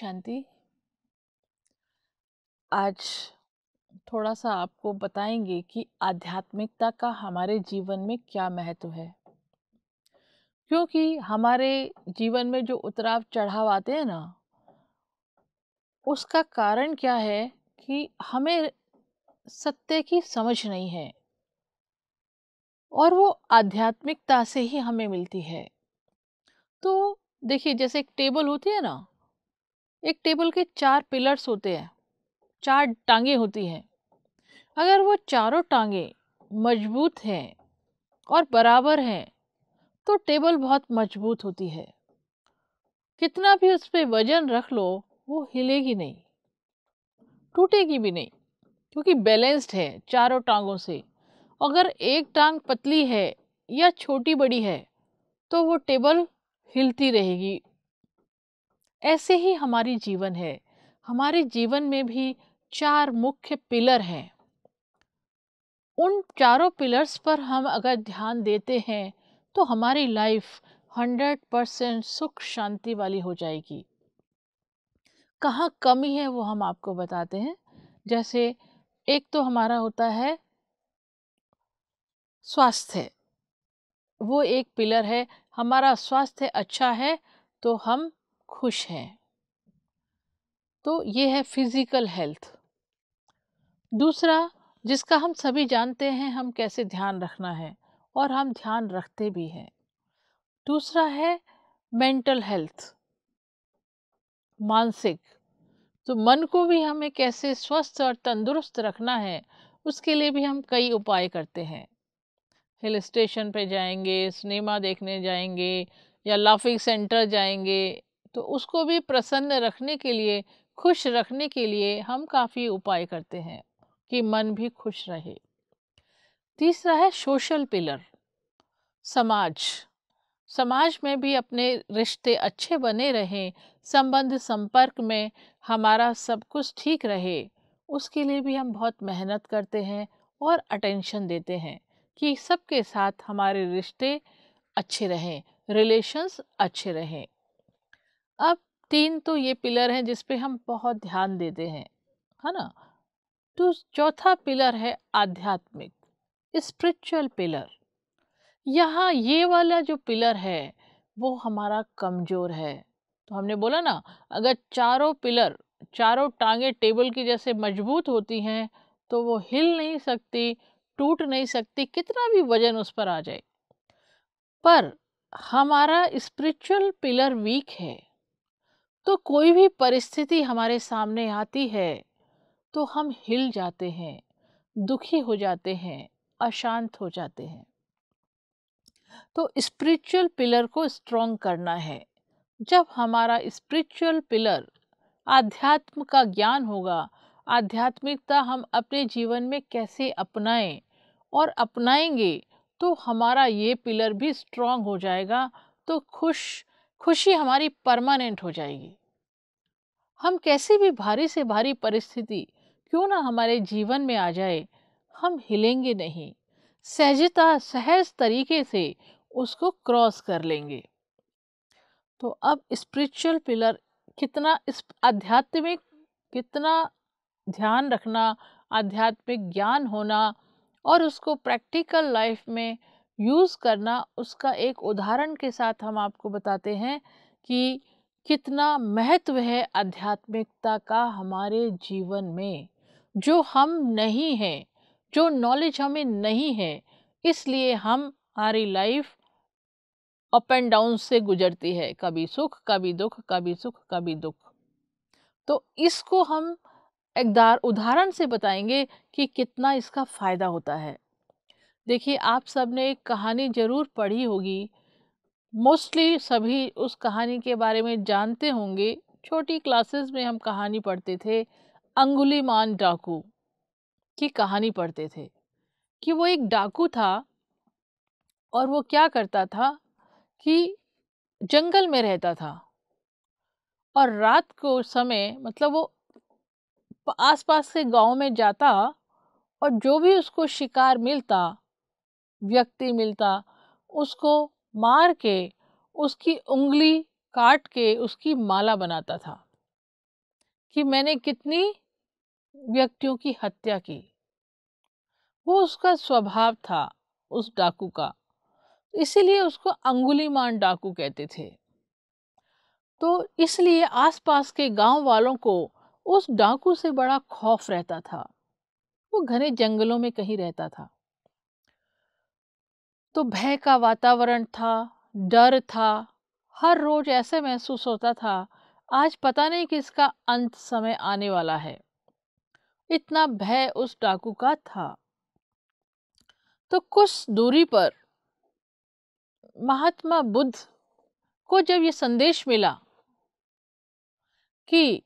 शांति आज थोड़ा सा आपको बताएंगे कि आध्यात्मिकता का हमारे जीवन में क्या महत्व है क्योंकि हमारे जीवन में जो उतराव चढ़ाव आते हैं ना उसका कारण क्या है कि हमें सत्य की समझ नहीं है और वो आध्यात्मिकता से ही हमें मिलती है तो देखिए जैसे एक टेबल होती है ना एक टेबल के चार पिलर्स होते हैं चार टांगे होती हैं अगर वो चारों टांगे मजबूत हैं और बराबर हैं तो टेबल बहुत मजबूत होती है कितना भी उस पर वजन रख लो वो हिलेगी नहीं टूटेगी भी नहीं क्योंकि बैलेंस्ड है चारों टांगों से अगर एक टांग पतली है या छोटी बड़ी है तो वो टेबल हिलती रहेगी ऐसे ही हमारी जीवन है हमारे जीवन में भी चार मुख्य पिलर हैं उन चारों पिलर्स पर हम अगर ध्यान देते हैं तो हमारी लाइफ हंड्रेड परसेंट सुख शांति वाली हो जाएगी कहाँ कमी है वो हम आपको बताते हैं जैसे एक तो हमारा होता है स्वास्थ्य वो एक पिलर है हमारा स्वास्थ्य अच्छा है तो हम खुश हैं तो ये है फिज़िकल हेल्थ दूसरा जिसका हम सभी जानते हैं हम कैसे ध्यान रखना है और हम ध्यान रखते भी हैं दूसरा है मेंटल हेल्थ मानसिक तो मन को भी हमें कैसे स्वस्थ और तंदुरुस्त रखना है उसके लिए भी हम कई उपाय करते हैं हिल स्टेशन पे जाएंगे सिनेमा देखने जाएंगे या लाफिंग सेंटर जाएंगे तो उसको भी प्रसन्न रखने के लिए खुश रखने के लिए हम काफ़ी उपाय करते हैं कि मन भी खुश रहे तीसरा है सोशल पिलर समाज समाज में भी अपने रिश्ते अच्छे बने रहें संबंध संपर्क में हमारा सब कुछ ठीक रहे उसके लिए भी हम बहुत मेहनत करते हैं और अटेंशन देते हैं कि सबके साथ हमारे रिश्ते अच्छे रहें रिलेशंस अच्छे रहें अब तीन तो ये पिलर हैं जिस पे हम बहुत ध्यान देते हैं है ना तो चौथा पिलर है आध्यात्मिक स्पिरिचुअल पिलर यहाँ ये वाला जो पिलर है वो हमारा कमज़ोर है तो हमने बोला ना अगर चारों पिलर चारों टांगे टेबल की जैसे मजबूत होती हैं तो वो हिल नहीं सकती टूट नहीं सकती कितना भी वजन उस पर आ जाए पर हमारा स्पिरिचुअल पिलर वीक है तो कोई भी परिस्थिति हमारे सामने आती है तो हम हिल जाते हैं दुखी हो जाते हैं अशांत हो जाते हैं तो स्पिरिचुअल पिलर को स्ट्रॉन्ग करना है जब हमारा स्पिरिचुअल पिलर आध्यात्म का ज्ञान होगा आध्यात्मिकता हम अपने जीवन में कैसे अपनाएं और अपनाएंगे तो हमारा ये पिलर भी स्ट्रोंग हो जाएगा तो खुश खुशी हमारी परमानेंट हो जाएगी हम कैसी भी भारी से भारी परिस्थिति क्यों ना हमारे जीवन में आ जाए हम हिलेंगे नहीं सहजता सहज तरीके से उसको क्रॉस कर लेंगे तो अब स्पिरिचुअल पिलर कितना इस आध्यात्मिक कितना ध्यान रखना आध्यात्मिक ज्ञान होना और उसको प्रैक्टिकल लाइफ में यूज़ करना उसका एक उदाहरण के साथ हम आपको बताते हैं कि कितना महत्व है आध्यात्मिकता का हमारे जीवन में जो हम नहीं हैं जो नॉलेज हमें नहीं है इसलिए हम हमारी लाइफ अप एंड डाउन से गुजरती है कभी सुख कभी दुख कभी सुख कभी दुख तो इसको हम एक उदाहरण से बताएंगे कि कितना इसका फ़ायदा होता है देखिए आप सब ने एक कहानी ज़रूर पढ़ी होगी मोस्टली सभी उस कहानी के बारे में जानते होंगे छोटी क्लासेस में हम कहानी पढ़ते थे अंगुलीमान डाकू की कहानी पढ़ते थे कि वो एक डाकू था और वो क्या करता था कि जंगल में रहता था और रात को समय मतलब वो आसपास के गांव में जाता और जो भी उसको शिकार मिलता व्यक्ति मिलता उसको मार के उसकी उंगली काट के उसकी माला बनाता था कि मैंने कितनी व्यक्तियों की हत्या की वो उसका स्वभाव था उस डाकू का इसीलिए उसको अंगुलीमान डाकू कहते थे तो इसलिए आसपास के गांव वालों को उस डाकू से बड़ा खौफ रहता था वो घने जंगलों में कहीं रहता था तो भय का वातावरण था डर था हर रोज ऐसे महसूस होता था आज पता नहीं कि इसका अंत समय आने वाला है इतना भय उस डाकू का था तो कुछ दूरी पर महात्मा बुद्ध को जब ये संदेश मिला कि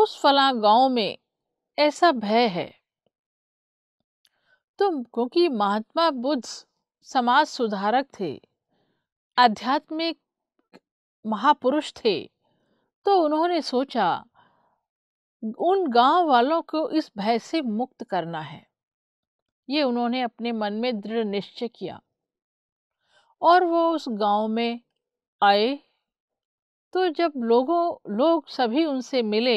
उस फला गांव में ऐसा भय है तो क्योंकि महात्मा बुद्ध समाज सुधारक थे आध्यात्मिक महापुरुष थे तो उन्होंने सोचा उन गांव वालों को इस भय से मुक्त करना है ये उन्होंने अपने मन में दृढ़ निश्चय किया और वो उस गांव में आए तो जब लोगों लोग सभी उनसे मिले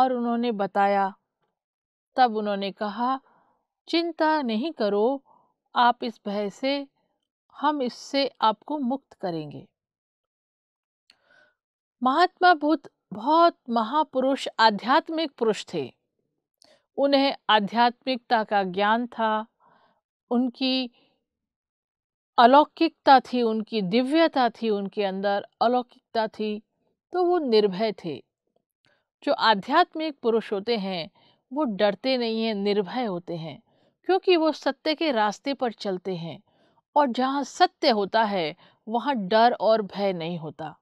और उन्होंने बताया तब उन्होंने कहा चिंता नहीं करो आप इस भय से हम इससे आपको मुक्त करेंगे महात्मा बुद्ध बहुत महापुरुष आध्यात्मिक पुरुष थे उन्हें आध्यात्मिकता का ज्ञान था उनकी अलौकिकता थी उनकी दिव्यता थी उनके अंदर अलौकिकता थी तो वो निर्भय थे जो आध्यात्मिक पुरुष होते हैं वो डरते नहीं हैं निर्भय होते हैं क्योंकि वो सत्य के रास्ते पर चलते हैं और जहाँ सत्य होता है वहाँ डर और भय नहीं होता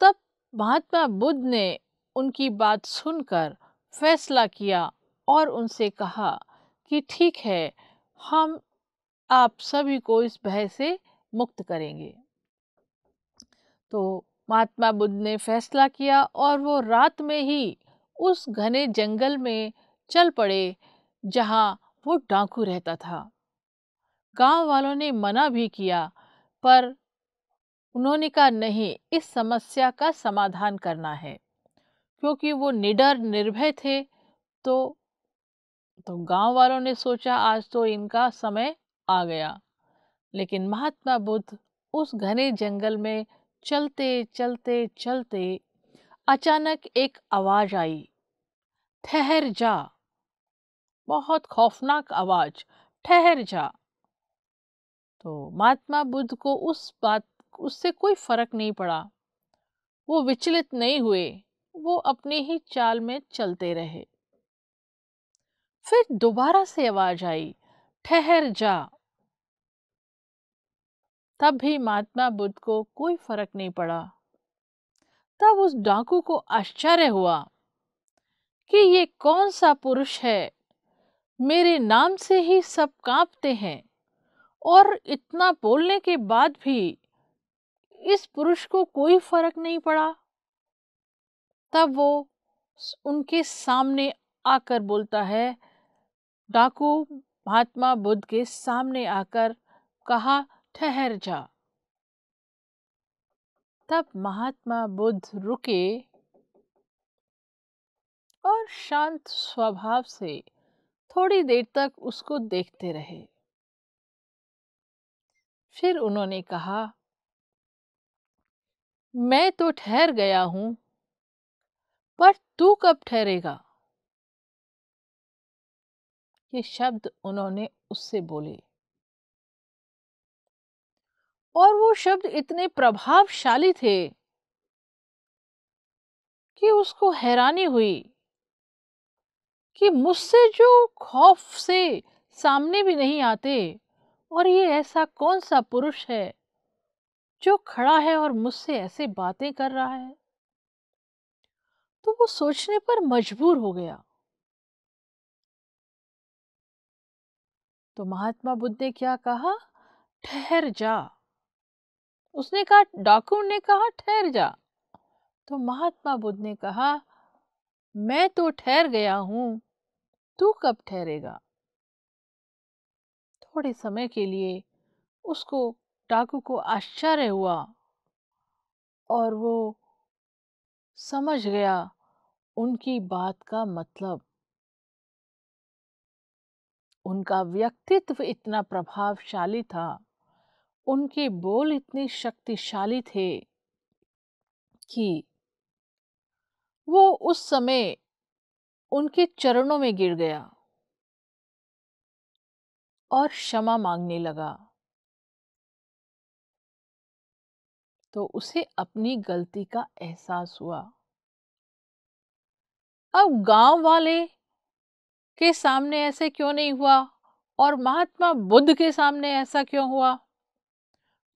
तब महात्मा बुद्ध ने उनकी बात सुनकर फैसला किया और उनसे कहा कि ठीक है हम आप सभी को इस भय से मुक्त करेंगे तो महात्मा बुद्ध ने फैसला किया और वो रात में ही उस घने जंगल में चल पड़े जहां वो डाकू रहता था गांव वालों ने मना भी किया पर उन्होंने कहा नहीं इस समस्या का समाधान करना है क्योंकि वो निडर निर्भय थे तो तो गांव वालों ने सोचा आज तो इनका समय आ गया लेकिन महात्मा बुद्ध उस घने जंगल में चलते चलते चलते अचानक एक आवाज आई ठहर जा बहुत खौफनाक आवाज ठहर जा तो महात्मा बुद्ध को उस बात उससे कोई फर्क नहीं पड़ा वो विचलित नहीं हुए वो अपने ही चाल में चलते रहे फिर दोबारा से आवाज आई ठहर जा तब भी महात्मा बुद्ध को कोई फर्क नहीं पड़ा तब उस डाकू को आश्चर्य हुआ कि ये कौन सा पुरुष है मेरे नाम से ही सब कांपते हैं और इतना बोलने के बाद भी इस पुरुष को कोई फर्क नहीं पड़ा तब वो उनके सामने आकर बोलता है डाकू महात्मा बुद्ध के सामने आकर कहा ठहर जा तब महात्मा बुद्ध रुके और शांत स्वभाव से थोड़ी देर तक उसको देखते रहे फिर उन्होंने कहा मैं तो ठहर गया हूं पर तू कब ठहरेगा ये शब्द उन्होंने उससे बोले और वो शब्द इतने प्रभावशाली थे कि उसको हैरानी हुई कि मुझसे जो खौफ से सामने भी नहीं आते और ये ऐसा कौन सा पुरुष है जो खड़ा है और मुझसे ऐसे बातें कर रहा है तो वो सोचने पर मजबूर हो गया तो महात्मा बुद्ध ने क्या कहा ठहर जा उसने कहा डाकू ने कहा ठहर जा तो महात्मा बुद्ध ने कहा मैं तो ठहर गया हूं तू कब ठहरेगा थोड़े समय के लिए उसको डाकू को आश्चर्य हुआ और वो समझ गया उनकी बात का मतलब उनका व्यक्तित्व इतना प्रभावशाली था उनके बोल इतने शक्तिशाली थे कि वो उस समय उनके चरणों में गिर गया और क्षमा मांगने लगा तो उसे अपनी गलती का एहसास हुआ अब गांव वाले के सामने ऐसे क्यों नहीं हुआ और महात्मा बुद्ध के सामने ऐसा क्यों हुआ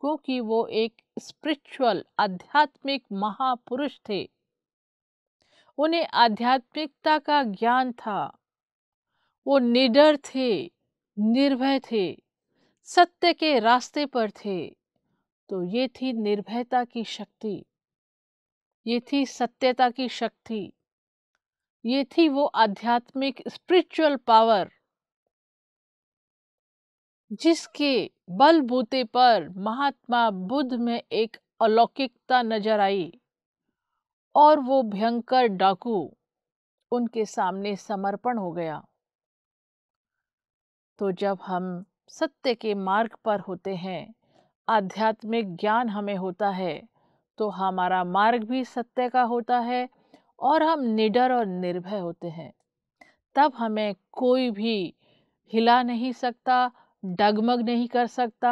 क्योंकि वो एक स्पिरिचुअल आध्यात्मिक महापुरुष थे उन्हें आध्यात्मिकता का ज्ञान था वो निडर थे निर्भय थे सत्य के रास्ते पर थे तो ये थी निर्भयता की शक्ति ये थी सत्यता की शक्ति ये थी वो आध्यात्मिक स्पिरिचुअल पावर जिसके बलबूते पर महात्मा बुद्ध में एक अलौकिकता नजर आई और वो भयंकर डाकू उनके सामने समर्पण हो गया तो जब हम सत्य के मार्ग पर होते हैं आध्यात्मिक ज्ञान हमें होता है तो हमारा मार्ग भी सत्य का होता है और हम निडर और निर्भय होते हैं तब हमें कोई भी हिला नहीं सकता डगमग नहीं कर सकता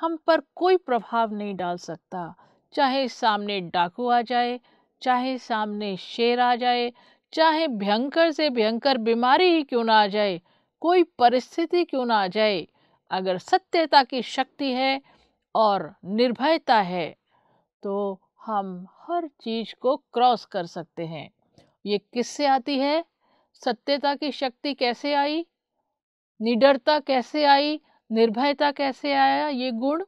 हम पर कोई प्रभाव नहीं डाल सकता चाहे सामने डाकू आ जाए चाहे सामने शेर आ जाए चाहे भयंकर से भयंकर बीमारी ही क्यों ना आ जाए कोई परिस्थिति क्यों ना आ जाए अगर सत्यता की शक्ति है और निर्भयता है तो हम हर चीज़ को क्रॉस कर सकते हैं ये किससे आती है सत्यता की शक्ति कैसे आई निडरता कैसे आई निर्भयता कैसे आया ये गुण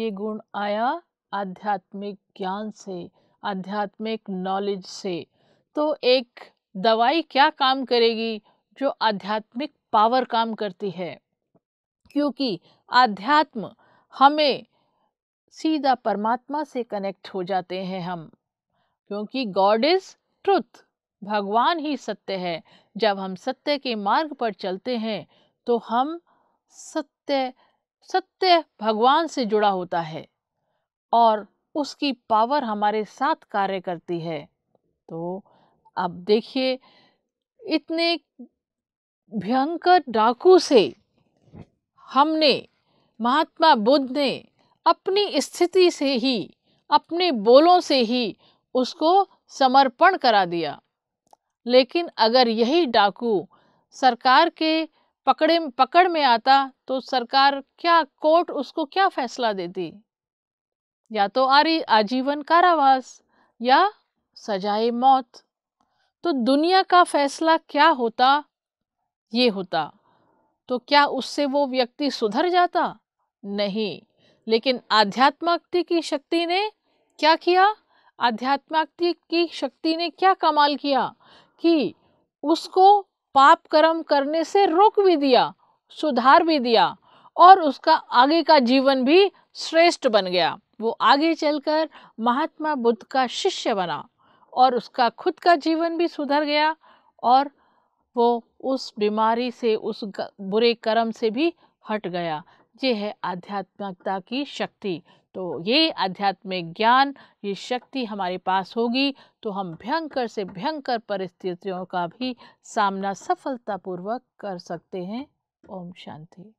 ये गुण आया आध्यात्मिक ज्ञान से आध्यात्मिक नॉलेज से तो एक दवाई क्या काम करेगी जो आध्यात्मिक पावर काम करती है क्योंकि आध्यात्म हमें सीधा परमात्मा से कनेक्ट हो जाते हैं हम क्योंकि गॉड इज़ ट्रुथ भगवान ही सत्य है जब हम सत्य के मार्ग पर चलते हैं तो हम सत्य सत्य भगवान से जुड़ा होता है और उसकी पावर हमारे साथ कार्य करती है तो अब देखिए इतने भयंकर डाकू से हमने महात्मा बुद्ध ने अपनी स्थिति से ही अपने बोलों से ही उसको समर्पण करा दिया लेकिन अगर यही डाकू सरकार के पकड़े पकड़ में आता तो सरकार क्या कोर्ट उसको क्या फैसला देती या तो आरी आजीवन कारावास या सजाए मौत तो दुनिया का फैसला क्या होता ये होता तो क्या उससे वो व्यक्ति सुधर जाता नहीं लेकिन आध्यात्मिकता की शक्ति ने क्या किया आध्यात्मिकता की शक्ति ने क्या कमाल किया कि उसको पाप कर्म करने से रोक भी दिया सुधार भी दिया और उसका आगे का जीवन भी श्रेष्ठ बन गया वो आगे चलकर महात्मा बुद्ध का शिष्य बना और उसका खुद का जीवन भी सुधर गया और वो उस बीमारी से उस बुरे कर्म से भी हट गया ये है आध्यात्मिकता की शक्ति तो ये आध्यात्मिक ज्ञान ये शक्ति हमारे पास होगी तो हम भयंकर से भयंकर परिस्थितियों का भी सामना सफलतापूर्वक कर सकते हैं ओम शांति